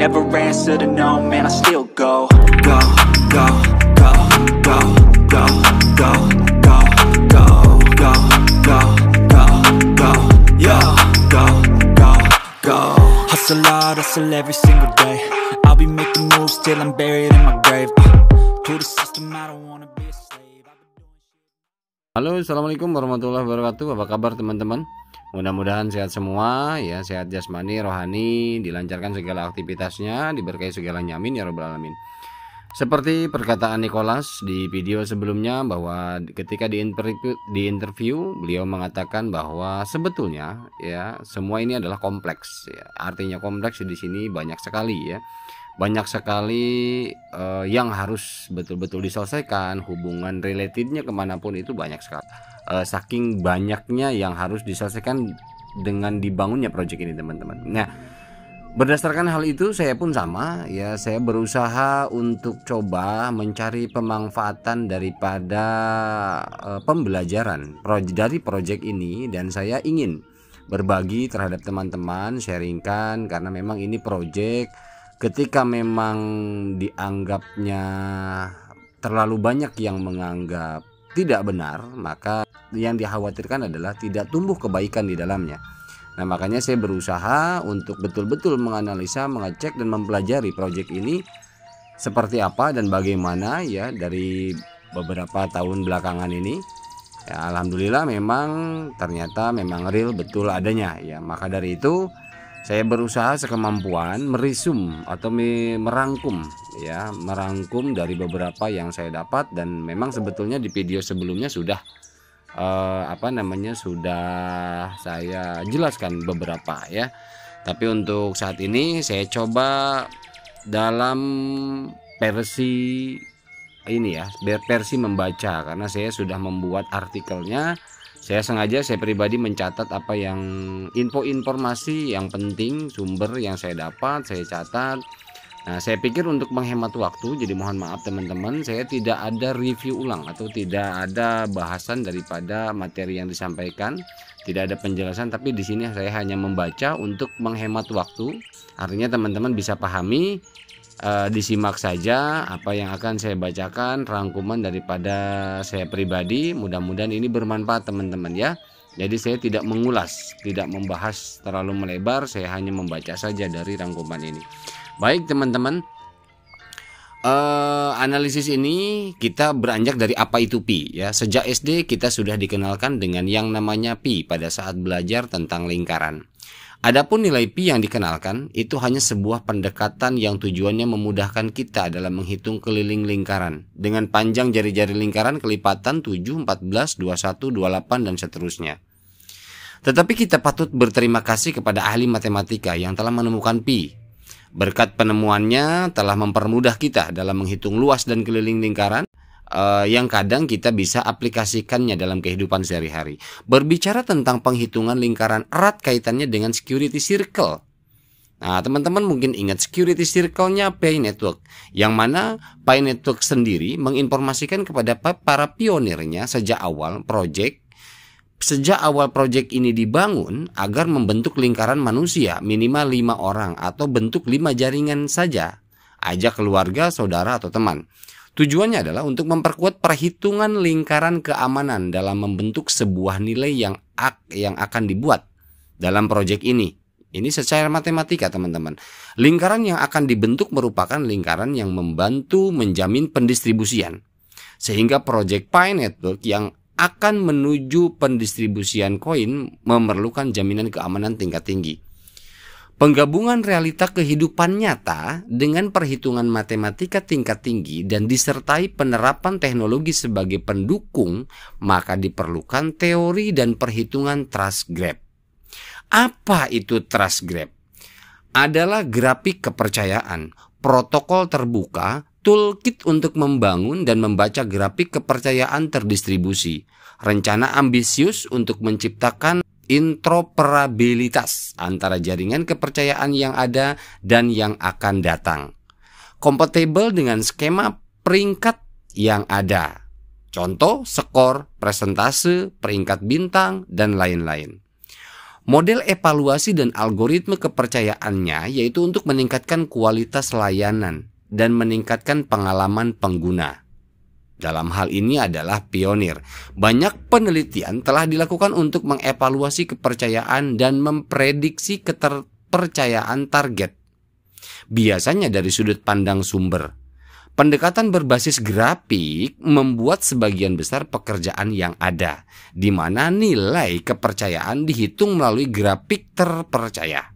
Never answer to no, man, I still go Go, go, go, go, go, go, go, go, go, go, go, go, yo Go, go, go Hustle hard, hustle every single day I'll be making moves till I'm buried in my grave To the system, I don't wanna be a slave Halo, Assalamualaikum warahmatullahi wabarakatuh Apa kabar teman-teman? Mudah-mudahan sehat semua, ya sehat jasmani, rohani, dilancarkan segala aktivitasnya, diberkahi segala nyamin ya robbal alamin. Seperti perkataan Nicholas di video sebelumnya bahwa ketika di interview beliau mengatakan bahwa sebetulnya ya semua ini adalah kompleks. Ya. Artinya kompleks di sini banyak sekali ya, banyak sekali uh, yang harus betul-betul diselesaikan. Hubungan relatednya kemanapun itu banyak sekali. Uh, saking banyaknya yang harus diselesaikan dengan dibangunnya project ini teman-teman. Nah Berdasarkan hal itu, saya pun sama. Ya, saya berusaha untuk coba mencari pemanfaatan daripada e, pembelajaran proyek dari proyek ini, dan saya ingin berbagi terhadap teman-teman, sharingkan karena memang ini proyek ketika memang dianggapnya terlalu banyak yang menganggap tidak benar, maka yang dikhawatirkan adalah tidak tumbuh kebaikan di dalamnya. Nah, makanya saya berusaha untuk betul-betul menganalisa, mengecek dan mempelajari proyek ini seperti apa dan bagaimana ya dari beberapa tahun belakangan ini. Ya, alhamdulillah memang ternyata memang real betul adanya ya. Maka dari itu saya berusaha sekemampuan merisum atau merangkum ya, merangkum dari beberapa yang saya dapat dan memang sebetulnya di video sebelumnya sudah eh, apa namanya sudah saya jelaskan beberapa ya tapi untuk saat ini saya coba dalam versi ini ya versi membaca karena saya sudah membuat artikelnya saya sengaja saya pribadi mencatat apa yang info informasi yang penting sumber yang saya dapat saya catat Nah, saya pikir untuk menghemat waktu, jadi mohon maaf teman-teman, saya tidak ada review ulang atau tidak ada bahasan daripada materi yang disampaikan, tidak ada penjelasan, tapi di sini saya hanya membaca untuk menghemat waktu. Artinya teman-teman bisa pahami e, disimak saja apa yang akan saya bacakan, rangkuman daripada saya pribadi. Mudah-mudahan ini bermanfaat teman-teman ya. Jadi saya tidak mengulas, tidak membahas terlalu melebar, saya hanya membaca saja dari rangkuman ini. Baik teman-teman, uh, analisis ini kita beranjak dari apa itu pi ya. Sejak SD kita sudah dikenalkan dengan yang namanya pi pada saat belajar tentang lingkaran. Adapun nilai pi yang dikenalkan itu hanya sebuah pendekatan yang tujuannya memudahkan kita dalam menghitung keliling lingkaran dengan panjang jari-jari lingkaran kelipatan 7, 14, 21, 28 dan seterusnya. Tetapi kita patut berterima kasih kepada ahli matematika yang telah menemukan pi. Berkat penemuannya telah mempermudah kita dalam menghitung luas dan keliling lingkaran Eh, yang kadang kita bisa aplikasikannya dalam kehidupan sehari-hari. Berbicara tentang penghitungan lingkaran erat kaitannya dengan security circle. Nah, teman-teman mungkin ingat security circle-nya Pi Network, yang mana Pi Network sendiri menginformasikan kepada para pionirnya sejak awal project sejak awal proyek ini dibangun agar membentuk lingkaran manusia minimal lima orang atau bentuk lima jaringan saja. Ajak keluarga, saudara, atau teman. Tujuannya adalah untuk memperkuat perhitungan lingkaran keamanan dalam membentuk sebuah nilai yang ak yang akan dibuat dalam proyek ini. Ini secara matematika, teman-teman. Lingkaran yang akan dibentuk merupakan lingkaran yang membantu menjamin pendistribusian. Sehingga proyek Pi Network yang akan menuju pendistribusian koin memerlukan jaminan keamanan tingkat tinggi. Penggabungan realita kehidupan nyata dengan perhitungan matematika tingkat tinggi dan disertai penerapan teknologi sebagai pendukung, maka diperlukan teori dan perhitungan trust grab. Apa itu trust grab? Adalah grafik kepercayaan, protokol terbuka, toolkit untuk membangun dan membaca grafik kepercayaan terdistribusi, rencana ambisius untuk menciptakan interoperabilitas antara jaringan kepercayaan yang ada dan yang akan datang. Kompatibel dengan skema peringkat yang ada. Contoh, skor, presentase, peringkat bintang, dan lain-lain. Model evaluasi dan algoritme kepercayaannya yaitu untuk meningkatkan kualitas layanan dan meningkatkan pengalaman pengguna. Dalam hal ini adalah pionir. Banyak penelitian telah dilakukan untuk mengevaluasi kepercayaan dan memprediksi keterpercayaan target. Biasanya dari sudut pandang sumber. Pendekatan berbasis grafik membuat sebagian besar pekerjaan yang ada, di mana nilai kepercayaan dihitung melalui grafik terpercaya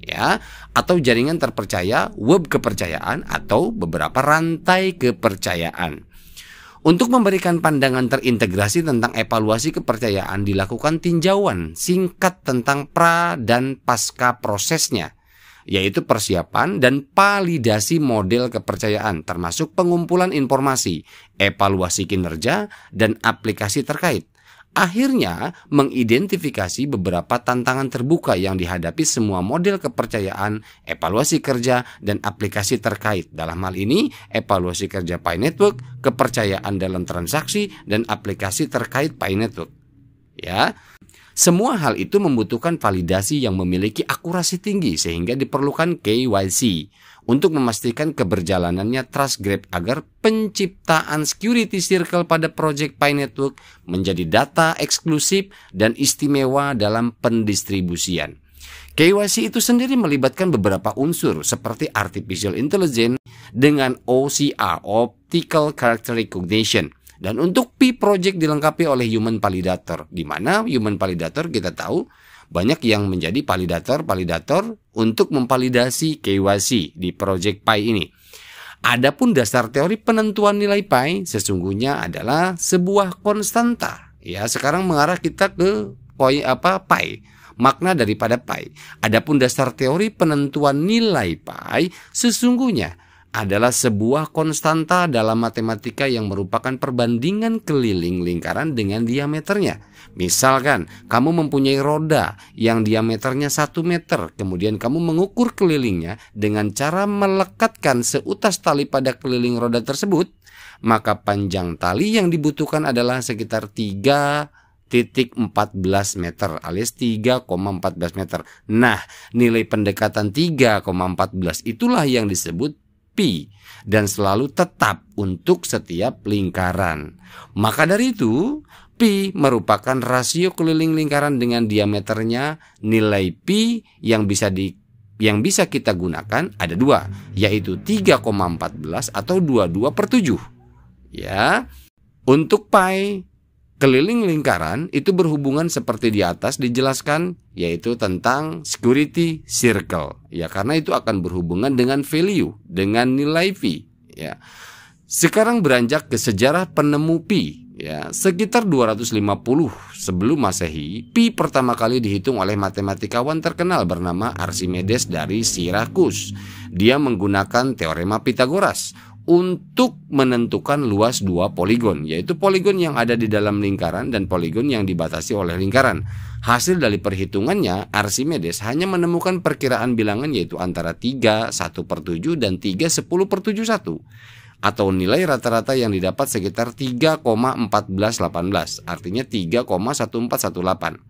ya atau jaringan terpercaya web kepercayaan atau beberapa rantai kepercayaan untuk memberikan pandangan terintegrasi tentang evaluasi kepercayaan dilakukan tinjauan singkat tentang pra dan pasca prosesnya, yaitu persiapan dan validasi model kepercayaan termasuk pengumpulan informasi, evaluasi kinerja, dan aplikasi terkait akhirnya mengidentifikasi beberapa tantangan terbuka yang dihadapi semua model kepercayaan, evaluasi kerja, dan aplikasi terkait. Dalam hal ini, evaluasi kerja Pi Network, kepercayaan dalam transaksi, dan aplikasi terkait Pi Network. Ya, semua hal itu membutuhkan validasi yang memiliki akurasi tinggi sehingga diperlukan KYC untuk memastikan keberjalanannya Trust Grab agar penciptaan security circle pada Project Pi Network menjadi data eksklusif dan istimewa dalam pendistribusian. KYC itu sendiri melibatkan beberapa unsur seperti artificial intelligence dengan OCR (optical character recognition) dan untuk P project dilengkapi oleh human validator di mana human validator kita tahu banyak yang menjadi validator-validator untuk memvalidasi KYC di Project Pi ini. Adapun dasar teori penentuan nilai pi sesungguhnya adalah sebuah konstanta. Ya, sekarang mengarah kita ke poi apa pi, makna daripada pi. Adapun dasar teori penentuan nilai pi sesungguhnya adalah sebuah konstanta dalam matematika yang merupakan perbandingan keliling lingkaran dengan diameternya. Misalkan, kamu mempunyai roda yang diameternya 1 meter, kemudian kamu mengukur kelilingnya dengan cara melekatkan seutas tali pada keliling roda tersebut, maka panjang tali yang dibutuhkan adalah sekitar 3 titik 14 meter alias 3,14 meter. Nah, nilai pendekatan 3,14 itulah yang disebut rapi dan selalu tetap untuk setiap lingkaran. Maka dari itu, pi merupakan rasio keliling lingkaran dengan diameternya nilai pi yang bisa di yang bisa kita gunakan ada dua, yaitu 3,14 atau 22 per 7. Ya. Untuk pi keliling lingkaran itu berhubungan seperti di atas dijelaskan yaitu tentang security circle ya karena itu akan berhubungan dengan value dengan nilai V ya sekarang beranjak ke sejarah penemu pi ya sekitar 250 sebelum Masehi pi pertama kali dihitung oleh matematikawan terkenal bernama Archimedes dari Syracuse dia menggunakan teorema Pitagoras untuk menentukan luas dua poligon, yaitu poligon yang ada di dalam lingkaran dan poligon yang dibatasi oleh lingkaran. Hasil dari perhitungannya, Arsimedes hanya menemukan perkiraan bilangan yaitu antara 3 1 per 7 dan 3 10 per 7 1 atau nilai rata-rata yang didapat sekitar 3,1418, artinya 3,1418.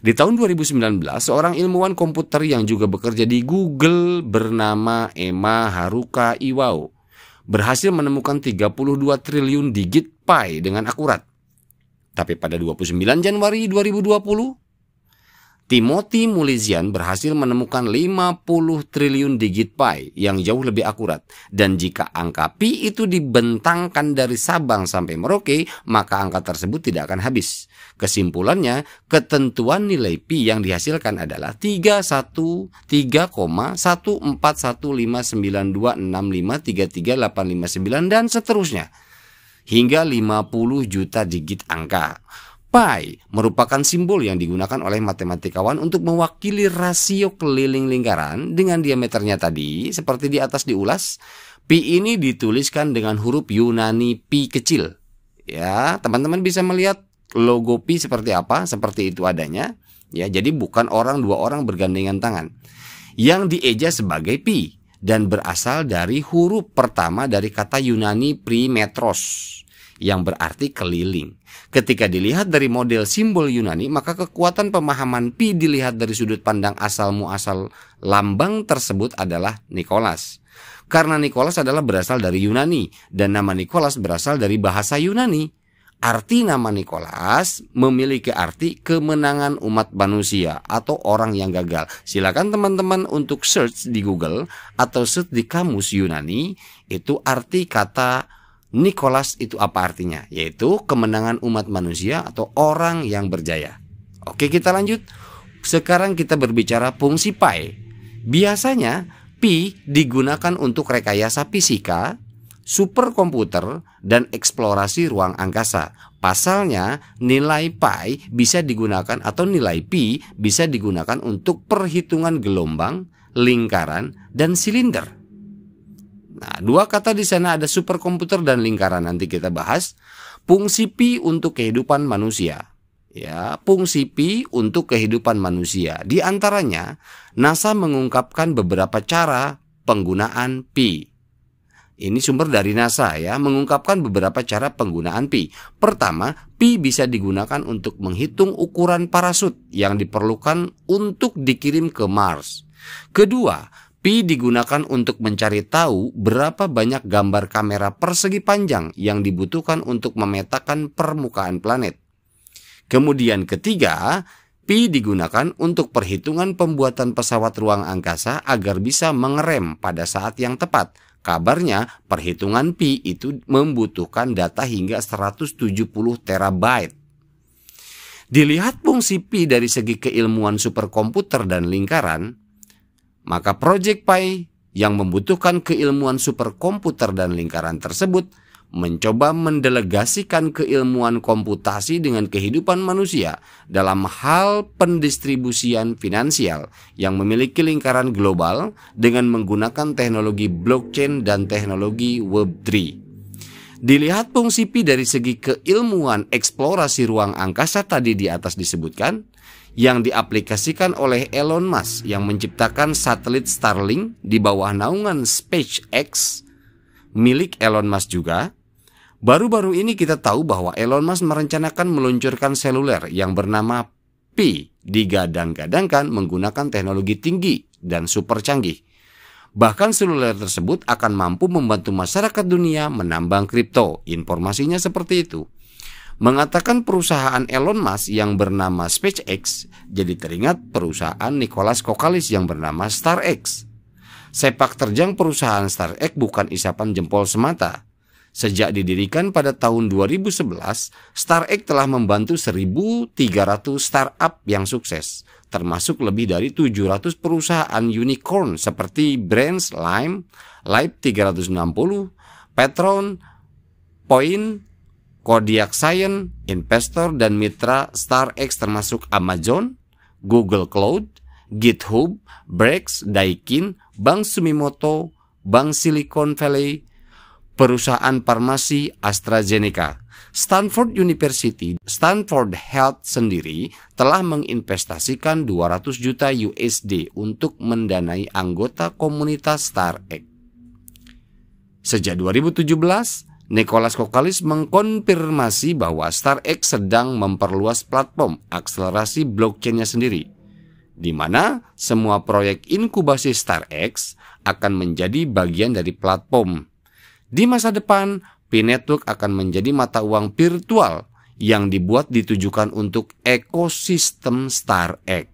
Di tahun 2019, seorang ilmuwan komputer yang juga bekerja di Google bernama Emma Haruka Iwao berhasil menemukan 32 triliun digit pi dengan akurat. Tapi pada 29 Januari 2020, Timothy Mulizian berhasil menemukan 50 triliun digit pi yang jauh lebih akurat. Dan jika angka pi itu dibentangkan dari Sabang sampai Merauke, maka angka tersebut tidak akan habis. Kesimpulannya, ketentuan nilai pi yang dihasilkan adalah 313,1415926533859 dan seterusnya hingga 50 juta digit angka. Pi merupakan simbol yang digunakan oleh matematikawan untuk mewakili rasio keliling lingkaran dengan diameternya tadi seperti di atas diulas. Pi ini dituliskan dengan huruf Yunani pi kecil. Ya, teman-teman bisa melihat logo pi seperti apa, seperti itu adanya. Ya, jadi bukan orang dua orang bergandengan tangan. Yang dieja sebagai pi dan berasal dari huruf pertama dari kata Yunani primetros yang berarti keliling. Ketika dilihat dari model simbol Yunani, maka kekuatan pemahaman pi dilihat dari sudut pandang asal muasal lambang tersebut adalah Nikolas. Karena Nikolas adalah berasal dari Yunani dan nama Nikolas berasal dari bahasa Yunani. Arti nama Nikolas memiliki arti kemenangan umat manusia atau orang yang gagal. Silakan teman-teman untuk search di Google atau search di kamus Yunani itu arti kata Nikolas itu apa artinya? Yaitu kemenangan umat manusia atau orang yang berjaya. Oke, kita lanjut. Sekarang kita berbicara fungsi pi. Biasanya pi digunakan untuk rekayasa fisika, superkomputer, dan eksplorasi ruang angkasa. Pasalnya, nilai pi bisa digunakan atau nilai pi bisa digunakan untuk perhitungan gelombang, lingkaran, dan silinder. Nah, dua kata di sana ada superkomputer dan lingkaran nanti kita bahas. Fungsi pi untuk kehidupan manusia. Ya, fungsi pi untuk kehidupan manusia. Di antaranya, NASA mengungkapkan beberapa cara penggunaan pi. Ini sumber dari NASA ya, mengungkapkan beberapa cara penggunaan pi. Pertama, pi bisa digunakan untuk menghitung ukuran parasut yang diperlukan untuk dikirim ke Mars. Kedua, Pi digunakan untuk mencari tahu berapa banyak gambar kamera persegi panjang yang dibutuhkan untuk memetakan permukaan planet. Kemudian ketiga, Pi digunakan untuk perhitungan pembuatan pesawat ruang angkasa agar bisa mengerem pada saat yang tepat. Kabarnya, perhitungan Pi itu membutuhkan data hingga 170 terabyte. Dilihat fungsi Pi dari segi keilmuan superkomputer dan lingkaran, maka Project Pi yang membutuhkan keilmuan superkomputer dan lingkaran tersebut mencoba mendelegasikan keilmuan komputasi dengan kehidupan manusia dalam hal pendistribusian finansial yang memiliki lingkaran global dengan menggunakan teknologi blockchain dan teknologi Web3. Dilihat fungsi Pi dari segi keilmuan eksplorasi ruang angkasa tadi di atas disebutkan, yang diaplikasikan oleh Elon Musk yang menciptakan satelit Starlink di bawah naungan SpaceX milik Elon Musk juga. Baru-baru ini kita tahu bahwa Elon Musk merencanakan meluncurkan seluler yang bernama Pi digadang-gadangkan menggunakan teknologi tinggi dan super canggih. Bahkan seluler tersebut akan mampu membantu masyarakat dunia menambang kripto. Informasinya seperti itu mengatakan perusahaan Elon Musk yang bernama SpaceX jadi teringat perusahaan Nicholas Kokalis yang bernama StarX. Sepak terjang perusahaan StarX bukan isapan jempol semata. Sejak didirikan pada tahun 2011, StarX telah membantu 1.300 startup yang sukses, termasuk lebih dari 700 perusahaan unicorn seperti Brands Lime, Live 360, Petron, Point, Kodiak Science, investor dan mitra StarX termasuk Amazon, Google Cloud, GitHub, Brex, Daikin, Bank Sumimoto, Bank Silicon Valley, perusahaan farmasi AstraZeneca. Stanford University, Stanford Health sendiri telah menginvestasikan 200 juta USD untuk mendanai anggota komunitas StarX. Sejak 2017, Nicholas Kokalis mengkonfirmasi bahwa StarX sedang memperluas platform akselerasi blockchainnya sendiri, di mana semua proyek inkubasi StarX akan menjadi bagian dari platform. Di masa depan, P-Network akan menjadi mata uang virtual yang dibuat ditujukan untuk ekosistem StarX.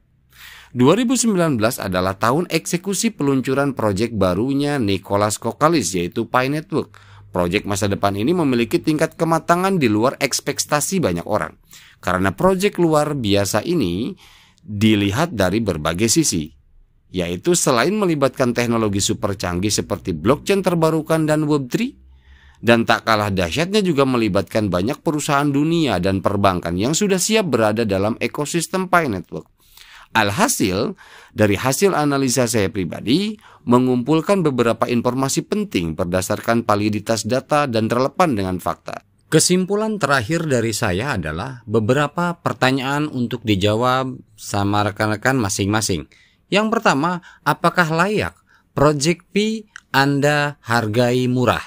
2019 adalah tahun eksekusi peluncuran proyek barunya Nicholas Kokalis yaitu Pi Network Proyek masa depan ini memiliki tingkat kematangan di luar ekspektasi banyak orang. Karena proyek luar biasa ini dilihat dari berbagai sisi, yaitu selain melibatkan teknologi super canggih seperti blockchain terbarukan dan Web3, dan tak kalah dahsyatnya juga melibatkan banyak perusahaan dunia dan perbankan yang sudah siap berada dalam ekosistem Pi Network. Alhasil, dari hasil analisa saya pribadi, mengumpulkan beberapa informasi penting berdasarkan validitas data dan relevan dengan fakta. Kesimpulan terakhir dari saya adalah beberapa pertanyaan untuk dijawab sama rekan-rekan masing-masing. Yang pertama, apakah layak Project P Anda hargai murah?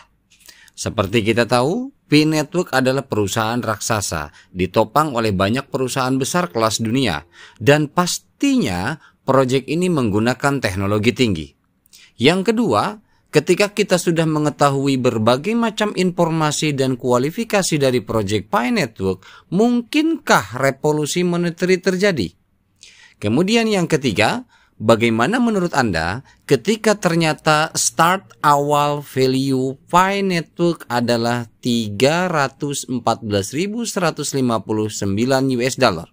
Seperti kita tahu, P Network adalah perusahaan raksasa, ditopang oleh banyak perusahaan besar kelas dunia, dan pasti Artinya, proyek ini menggunakan teknologi tinggi. Yang kedua, ketika kita sudah mengetahui berbagai macam informasi dan kualifikasi dari proyek Pi Network, mungkinkah revolusi moneter terjadi? Kemudian yang ketiga, bagaimana menurut Anda ketika ternyata start awal value Pi Network adalah 314.159 US dollar?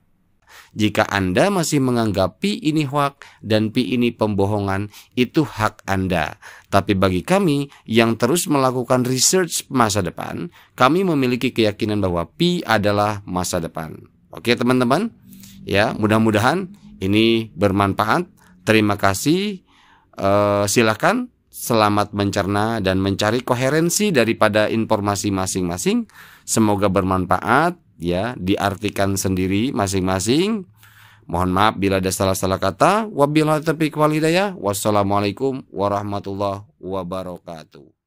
Jika Anda masih menganggap pi ini hoak dan pi ini pembohongan, itu hak Anda. Tapi bagi kami yang terus melakukan research masa depan, kami memiliki keyakinan bahwa pi adalah masa depan. Oke teman-teman, ya mudah-mudahan ini bermanfaat. Terima kasih. E, silakan selamat mencerna dan mencari koherensi daripada informasi masing-masing. Semoga bermanfaat ya diartikan sendiri masing-masing. Mohon maaf bila ada salah-salah kata. Wabillahi taufiq walhidayah. Wassalamualaikum warahmatullahi wabarakatuh.